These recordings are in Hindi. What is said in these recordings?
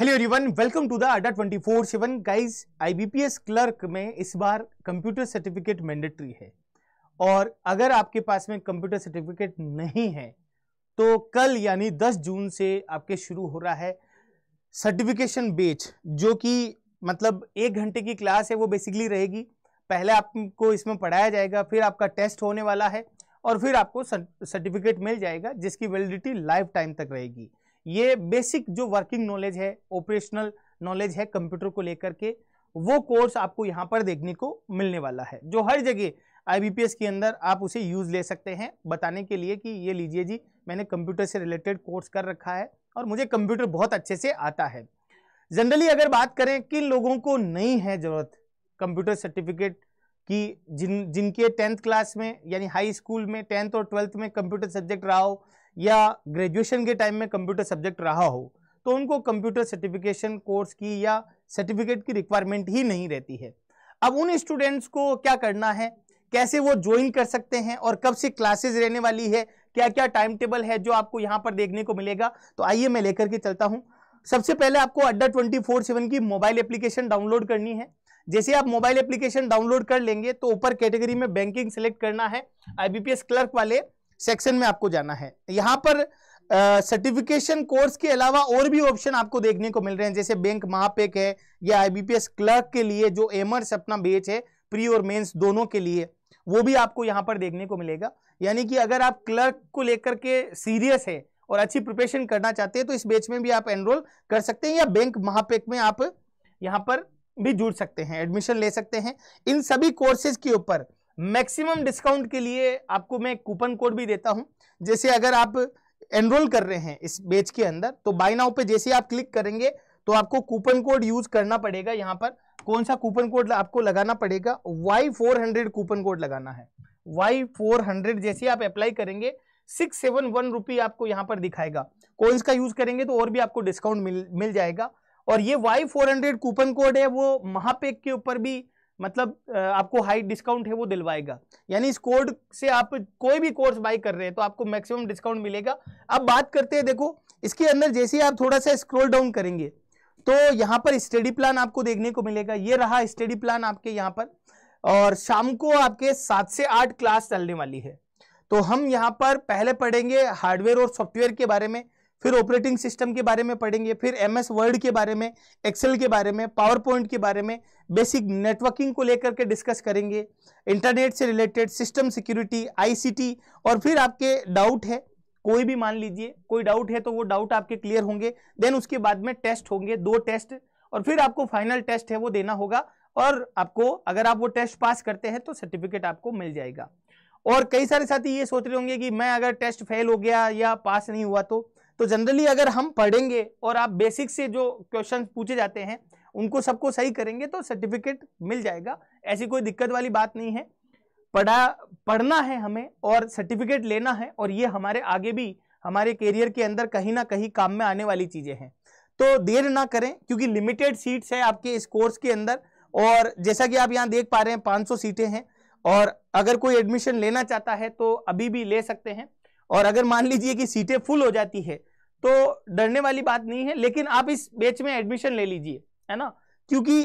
hello everyone welcome to the Adda four seven guys I clerk में इस बार कंप्यूटर सर्टिफिकेट मैंडेटरी है और अगर आपके पास में कंप्यूटर सर्टिफिकेट नहीं है तो कल यानी 10 जून से आपके शुरू हो रहा है सर्टिफिकेशन बेच जो कि मतलब एक घंटे की क्लास है वो बेसिकली रहेगी पहले आपको इसमें पढ़ाया जाएगा फिर आपका टेस्ट होने वाला है और फिर आपको सर्टिफिकेट मिल जाएगा जिसकी वैलिडिटी लाइफ टाइम तक रहेगी ये बेसिक जो वर्किंग नॉलेज है ऑपरेशनल नॉलेज है कंप्यूटर को लेकर के वो कोर्स आपको यहाँ पर देखने को मिलने वाला है जो हर जगह आईबीपीएस के अंदर आप उसे यूज़ ले सकते हैं बताने के लिए कि ये लीजिए जी मैंने कंप्यूटर से रिलेटेड कोर्स कर रखा है और मुझे कंप्यूटर बहुत अच्छे से आता है जनरली अगर बात करें किन लोगों को नहीं है ज़रूरत कंप्यूटर सर्टिफिकेट की जिन जिनके टेंथ क्लास में यानी हाई स्कूल में टेंथ और ट्वेल्थ में कंप्यूटर सब्जेक्ट रहा हो या ग्रेजुएशन के टाइम में कंप्यूटर सब्जेक्ट रहा हो तो उनको कंप्यूटर सर्टिफिकेशन कोर्स की या सर्टिफिकेट की रिक्वायरमेंट ही नहीं रहती है अब उन स्टूडेंट्स को क्या करना है कैसे वो ज्वाइन कर सकते हैं और कब से क्लासेस रहने वाली है क्या क्या टाइम टेबल है जो आपको यहाँ पर देखने को मिलेगा तो आइए मैं लेकर के चलता हूँ सबसे पहले आपको अड्डा ट्वेंटी फोर सेवन की मोबाइल एप्लीकेशन डाउनलोड करनी है जैसे आप मोबाइल एप्लीकेशन डाउनलोड कर लेंगे तो ऊपर कैटेगरी में बैंकिंग सेलेक्ट करना है आईबीपीएस क्लर्क वाले सेक्शन में आपको जाना है यहाँ पर सर्टिफिकेशन uh, कोर्स के अलावा और भी ऑप्शन आपको देखने को मिल रहे हैं जैसे बैंक महापेक है या आईबीपीएस क्लर्क के लिए जो एमर्स अपना बेच है प्री और मेंस दोनों के लिए वो भी आपको यहां पर देखने को मिलेगा यानी कि अगर आप क्लर्क को लेकर के सीरियस है और अच्छी प्रिपरेशन करना चाहते हैं तो इस बेच में भी आप एनरोल कर सकते हैं या बैंक महापेक में आप यहाँ पर भी जुड़ सकते हैं एडमिशन ले सकते हैं इन सभी कोर्सेज के ऊपर मैक्सिमम डिस्काउंट के लिए आपको मैं कूपन कोड भी देता हूं जैसे अगर आप एनरोल कर रहे हैं इस बेच के अंदर तो बाय नाउ पे जैसे आप क्लिक करेंगे तो आपको कूपन कोड यूज करना पड़ेगा यहाँ पर कौन सा कूपन कोड आपको लगाना पड़ेगा Y four hundred coupon code लगाना है वाई फोर हंड्रेड जैसे आप अप्लाई करेंगे सिक्स सेवन वन रुपी आपको यहाँ पर दिखाएगा कौन का यूज करेंगे तो और भी आपको डिस्काउंट मिल मिल जाएगा और ये Y four hundred coupon code है वो महापेक के ऊपर भी मतलब आपको हाई डिस्काउंट है वो दिलवाएगा यानी इस कोड से आप कोई भी कोर्स बाई कर रहे हैं तो आपको मैक्सिमम डिस्काउंट मिलेगा अब बात करते हैं देखो इसके अंदर जैसे ही आप थोड़ा सा स्क्रॉल डाउन करेंगे तो यहाँ पर स्टडी प्लान आपको देखने को मिलेगा ये रहा स्टडी प्लान आपके यहाँ पर और शाम को आपके सात से आठ क्लास चलने वाली है तो हम यहाँ पर पहले पढ़ेंगे हार्डवेयर और सॉफ्टवेयर के बारे में फिर ऑपरेटिंग सिस्टम के बारे में पढ़ेंगे फिर एम एस वर्ड के बारे में एक्सेल के बारे में पावर पॉइंट के बारे में बेसिक नेटवर्किंग को लेकर के डिस्कस करेंगे इंटरनेट से रिलेटेड सिस्टम सिक्योरिटी आईसीटी और फिर आपके डाउट है कोई भी मान लीजिए कोई डाउट है तो वो डाउट आपके क्लियर होंगे देन उसके बाद में टेस्ट होंगे दो टेस्ट और फिर आपको फाइनल टेस्ट है वो देना होगा और आपको अगर आप वो टेस्ट पास करते हैं तो सर्टिफिकेट आपको मिल जाएगा और कई सारे साथी ये सोच रहे होंगे कि मैं अगर टेस्ट फेल हो गया या पास नहीं हुआ तो तो जनरली अगर हम पढ़ेंगे और आप बेसिक से जो क्वेश्चन पूछे जाते हैं उनको सबको सही करेंगे तो सर्टिफिकेट मिल जाएगा ऐसी कोई दिक्कत वाली बात नहीं है पढ़ा पढ़ना है हमें और सर्टिफिकेट लेना है और ये हमारे आगे भी हमारे करियर के अंदर कहीं ना कहीं काम में आने वाली चीज़ें हैं तो देर ना करें क्योंकि लिमिटेड सीट्स है आपके इस कोर्स के अंदर और जैसा कि आप यहाँ देख पा रहे हैं 500 सीटें हैं और अगर कोई एडमिशन लेना चाहता है तो अभी भी ले सकते हैं और अगर मान लीजिए कि सीटें फुल हो जाती है तो डरने वाली बात नहीं है लेकिन आप इस बैच में एडमिशन ले लीजिए है ना क्योंकि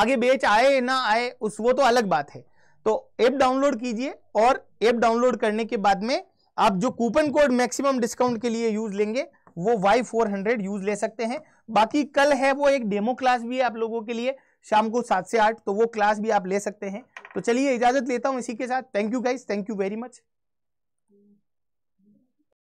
आगे बैच आए ना आए उस वो तो अलग बात है तो ऐप डाउनलोड कीजिए और ऐप डाउनलोड करने के बाद में आप जो कूपन कोड मैक्सिमम डिस्काउंट के लिए यूज लेंगे वो वाई फोर हंड्रेड यूज ले सकते हैं बाकी कल है वो एक डेमो क्लास भी है आप लोगों के लिए शाम को सात से आठ तो वो क्लास भी आप ले सकते हैं तो चलिए इजाजत लेता हूँ इसी के साथ thank you guys thank you very much